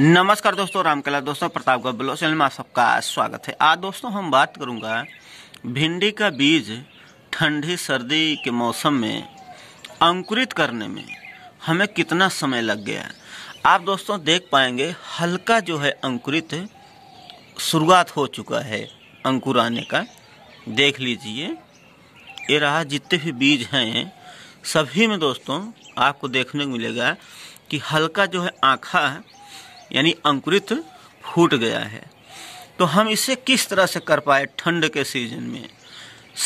नमस्कार दोस्तों रामकला दोस्तों प्रतापगढ़ ब्लॉक चैनल में आप सबका स्वागत है आज दोस्तों हम बात करूंगा भिंडी का बीज ठंडी सर्दी के मौसम में अंकुरित करने में हमें कितना समय लग गया आप दोस्तों देख पाएंगे हल्का जो है अंकुरित शुरुआत हो चुका है अंकुर आने का देख लीजिए ये रहा जितने भी बीज हैं सभी में दोस्तों आपको देखने को मिलेगा कि हल्का जो है आँखा है, यानी अंकुरित फूट गया है तो हम इसे किस तरह से कर पाए ठंड के सीजन में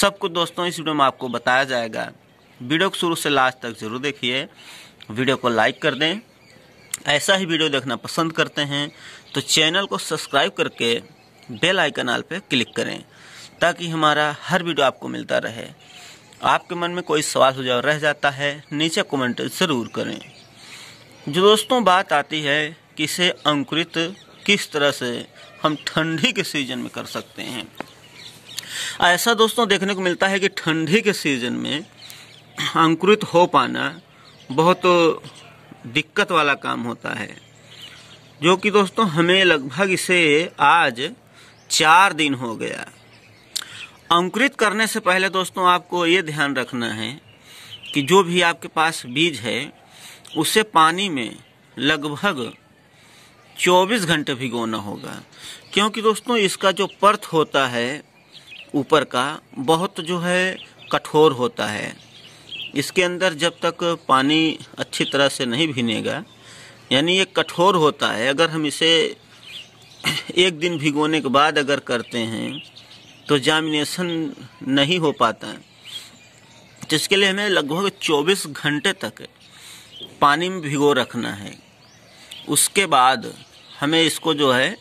सबको दोस्तों इस वीडियो में आपको बताया जाएगा वीडियो को शुरू से लास्ट तक जरूर देखिए वीडियो को लाइक कर दें ऐसा ही वीडियो देखना पसंद करते हैं तो चैनल को सब्सक्राइब करके बेल आइकन आल पर क्लिक करें ताकि हमारा हर वीडियो आपको मिलता रहे आपके मन में कोई सवाल सुझाव रह जाता है नीचे कमेंट ज़रूर करें जो दोस्तों बात आती है इसे अंकुरित किस तरह से हम ठंडी के सीजन में कर सकते हैं ऐसा दोस्तों देखने को मिलता है कि ठंडी के सीजन में अंकुरित हो पाना बहुत दिक्कत वाला काम होता है जो कि दोस्तों हमें लगभग इसे आज चार दिन हो गया अंकुरित करने से पहले दोस्तों आपको ये ध्यान रखना है कि जो भी आपके पास बीज है उसे पानी में लगभग 24 घंटे भिगोना होगा क्योंकि दोस्तों इसका जो पर्थ होता है ऊपर का बहुत जो है कठोर होता है इसके अंदर जब तक पानी अच्छी तरह से नहीं भिनेगा यानी ये कठोर होता है अगर हम इसे एक दिन भिगोने के बाद अगर करते हैं तो जामिनेशन नहीं हो पाता है लिए हमें लगभग 24 घंटे तक पानी में भिगो रखना है उसके बाद हमें इसको जो है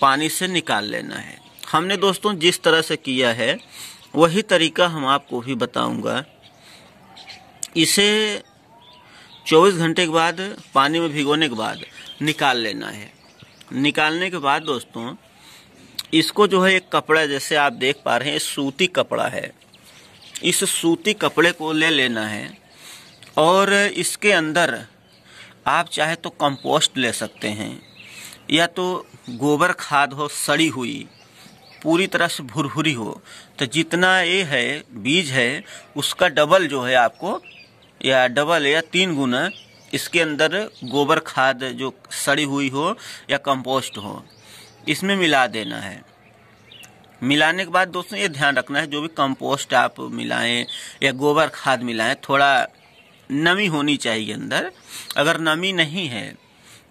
पानी से निकाल लेना है हमने दोस्तों जिस तरह से किया है वही तरीका हम आपको भी बताऊंगा इसे 24 घंटे के बाद पानी में भिगोने के बाद निकाल लेना है निकालने के बाद दोस्तों इसको जो है एक कपड़ा जैसे आप देख पा रहे हैं सूती कपड़ा है इस सूती कपड़े को ले लेना है और इसके अंदर आप चाहे तो कंपोस्ट ले सकते हैं या तो गोबर खाद हो सड़ी हुई पूरी तरह से भुरभुरी हो तो जितना ये है बीज है उसका डबल जो है आपको या डबल या तीन गुना इसके अंदर गोबर खाद जो सड़ी हुई हो या कंपोस्ट हो इसमें मिला देना है मिलाने के बाद दोस्तों ये ध्यान रखना है जो भी कंपोस्ट आप मिलाएं या गोबर खाद मिलाएं थोड़ा नमी होनी चाहिए अंदर अगर नमी नहीं है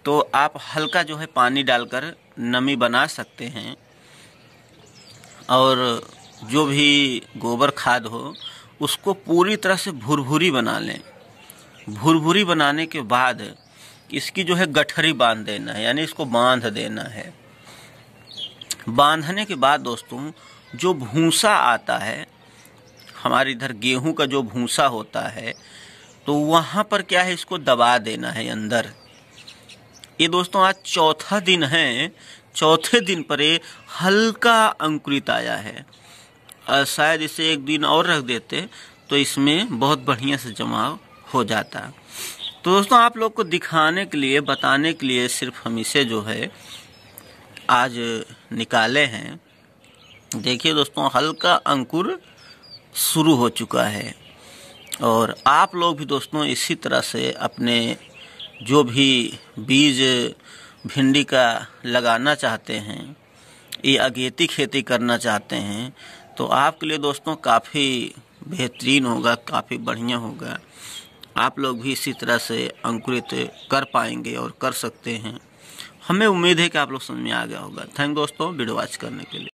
तो आप हल्का जो है पानी डालकर नमी बना सकते हैं और जो भी गोबर खाद हो उसको पूरी तरह से भुरभुरी बना लें भुरभुरी बनाने के बाद इसकी जो है गठरी बांध देना है यानी इसको बांध देना है बांधने के बाद दोस्तों जो भूसा आता है हमारे इधर गेहूं का जो भूसा होता है तो वहाँ पर क्या है इसको दबा देना है अंदर ये दोस्तों आज चौथा दिन है चौथे दिन पर ये हल्का अंकुरित आया है शायद इसे एक दिन और रख देते तो इसमें बहुत बढ़िया से जमाव हो जाता तो दोस्तों आप लोग को दिखाने के लिए बताने के लिए सिर्फ हम इसे जो है आज निकाले हैं देखिए दोस्तों हल्का अंकुर शुरू हो चुका है और आप लोग भी दोस्तों इसी तरह से अपने जो भी बीज भिंडी का लगाना चाहते हैं ये अगेती खेती करना चाहते हैं तो आपके लिए दोस्तों काफ़ी बेहतरीन होगा काफ़ी बढ़िया होगा आप लोग भी इसी तरह से अंकुरित कर पाएंगे और कर सकते हैं हमें उम्मीद है कि आप लोग समझ में आ गया होगा थैंक दोस्तों वीडियो वॉच करने के लिए